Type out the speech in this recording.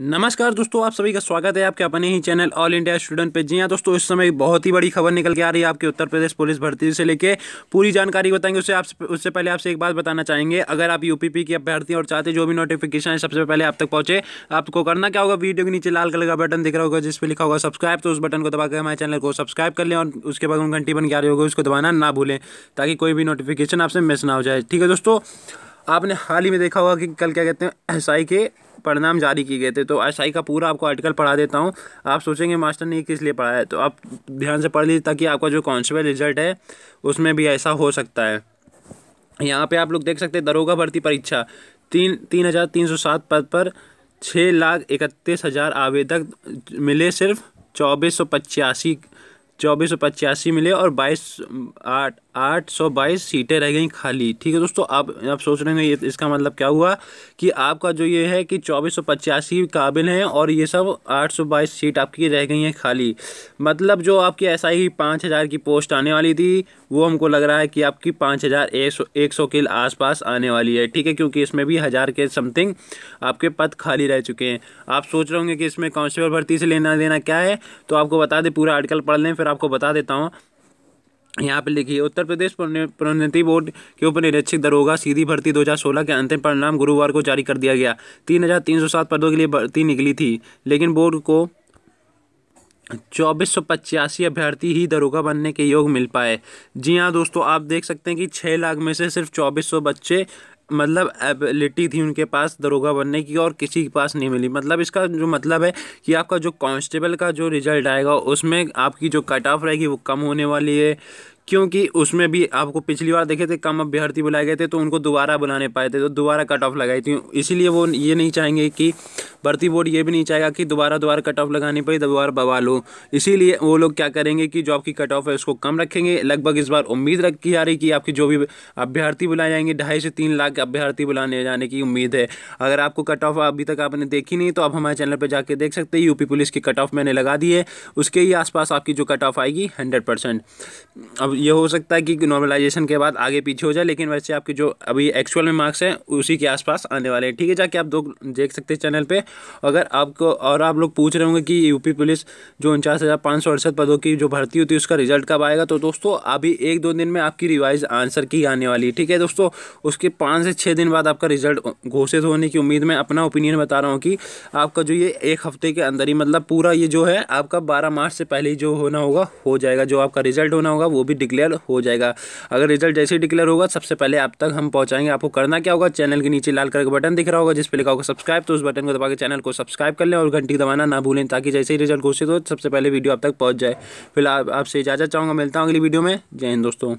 नमस्कार दोस्तों आप सभी का स्वागत है आपके अपने ही चैनल ऑल इंडिया स्टूडेंट पे जी हाँ दोस्तों इस समय बहुत ही बड़ी खबर निकल के आ रही है आपके उत्तर प्रदेश पुलिस भर्ती से लेके पूरी जानकारी बताएंगे उससे आप उससे पहले आपसे एक बात बताना चाहेंगे अगर आप यूपीपी की अभ्यर्थी और चाहते जो भी नोटिफिकेशन है सबसे पहले आप तक पहुंचे आपको करना क्या होगा वीडियो के नीचे लाल कलर का बटन दिख रहा होगा जिसपे लिखा होगा सब्सक्राइब तो उस बटन को दबाकर हमारे चैनल को सब्सक्राइब कर लें और उसके बाद उन घंटी बन के आ रही होगी उसको दबाना ना भूलें ताकि कोई भी नोटिफिकेशन आपसे मिस ना हो जाए ठीक है दोस्तों आपने हाल ही में देखा होगा कि कल क्या कहते हैं एस के परिणाम जारी किए गए थे तो एस का पूरा आपको आर्टिकल पढ़ा देता हूँ आप सोचेंगे मास्टर ने किस लिए पढ़ाया है तो आप ध्यान से पढ़ लीजिए ताकि आपका जो कॉन्स्टेबल रिजल्ट है उसमें भी ऐसा हो सकता है यहाँ पे आप लोग देख सकते हैं दरोगा भर्ती परीक्षा तीन तीन हज़ार तीन सौ सात पद पर छः लाख इकतीस हज़ार आवेदक मिले सिर्फ चौबीस सौ पचासी चौबीस सौ पचासी मिले और बाईस आठ आठ सौ बाईस सीटें रह गई खाली ठीक है दोस्तों आप आप सोच रहे हैं इसका मतलब क्या हुआ कि आपका जो ये है कि चौबीस सौ पचासी काबिल हैं और ये सब आठ सौ बाईस सीट आपकी रह गई हैं खाली मतलब जो आपकी ऐसा ही पाँच हज़ार की पोस्ट आने वाली थी वो हमको लग रहा है कि आपकी पाँच हज़ार एक सौ एक सौ के आसपास आने वाली है ठीक है क्योंकि इसमें भी हज़ार के समथिंग आपके पद खाली रह चुके हैं आप सोच रहे होंगे कि इसमें कॉन्स्टेबल भर्ती से लेना देना क्या है तो आपको बता दें पूरा आर्टिकल पढ़ लें फिर आंसर आपको बता देता हूँ यहाँ पे लिखिए उत्तर प्रदेश प्रोन्नति बोर्ड के उप निरीक्षक दरोगा सीधी भर्ती 2016 के अंतिम परिणाम गुरुवार को जारी कर दिया गया 3,307 पदों के लिए भर्ती निकली थी लेकिन बोर्ड को चौबीस सौ पचासी अभ्यर्थी ही दरोगा बनने के योग मिल पाए जी हाँ दोस्तों आप देख सकते हैं कि छः लाख में से सिर्फ चौबीस सौ बच्चे मतलब एबिलिटी थी उनके पास दरोगा बनने की और किसी के पास नहीं मिली मतलब इसका जो मतलब है कि आपका जो कांस्टेबल का जो रिजल्ट आएगा उसमें आपकी जो कट ऑफ रहेगी वो कम होने वाली है क्योंकि उसमें भी आपको पिछली बार देखे थे कम अभ्यर्थी बुलाए गए थे तो उनको दोबारा बुलाने पाए थे तो दोबारा कट ऑफ लगाई थी इसीलिए वो ये नहीं चाहेंगे कि भर्ती बोर्ड ये भी नहीं चाहेगा कि दोबारा दोबारा कट ऑफ लगानी पड़े दोबारा बवा लो इसीलिए वो लोग क्या करेंगे कि जो आपकी कट ऑफ है उसको कम रखेंगे लगभग इस बार उम्मीद रखी जा रही कि आपकी जो भी अभ्यर्थी बुलाए जाएंगे ढाई से तीन लाख अभ्यर्थी बुलाने जाने की उम्मीद है अगर आपको कट ऑफ अभी तक आपने देखी नहीं तो आप हमारे चैनल पर जाकर देख सकते हैं यूपी पुलिस की कट ऑफ मैंने लगा दी है उसके ही आसपास आपकी जो कट ऑफ आएगी हंड्रेड परसेंट अब ये हो सकता है कि नॉर्मलाइजेशन के बाद आगे पीछे हो जाए लेकिन वैसे आपके जो अभी एक्चुअल में मार्क्स हैं उसी के आसपास आने वाले हैं ठीक है जाके आप दो देख सकते हैं चैनल पर अगर आपको और आप लोग पूछ रहे होंगे कि यूपी पुलिस जो उनचास हज़ार पाँच सौ अड़सठ पदों की जो भर्ती होती है उसका रिजल्ट कब आएगा तो दोस्तों अभी एक दो दिन में आपकी रिवाइज आंसर की आने वाली है ठीक है दोस्तों उसके पाँच से छः दिन बाद आपका रिजल्ट घोषित होने की उम्मीद में अपना ओपिनियन बता रहा हूँ कि आपका जो ये एक हफ्ते के अंदर ही मतलब पूरा ये जो है आपका बारह मार्च से पहले जो होना होगा हो जाएगा जो आपका रिजल्ट होना होगा वो भी डिक्लेयर हो जाएगा अगर रिजल्ट जैसे ही डिक्लेयर होगा सबसे पहले आप तक हम पहुँचाएंगे आपको करना क्या होगा चैनल के नीचे लाल कलर का बटन दिख रहा होगा जिस पर लिखा होगा सब्सक्राइब तो उस बटन को दबा के चैनल को सब्सक्राइब कर लें और घंटी दबाना ना भूलें ताकि जैसे ही रिजल्ट घोषित हो सबसे पहले वीडियो आप तक पहुँच जाए फिलहाल आपसे इजाज़त चाहूँगा मिलता हूँ अगली वीडियो में जय हिंद दोस्तों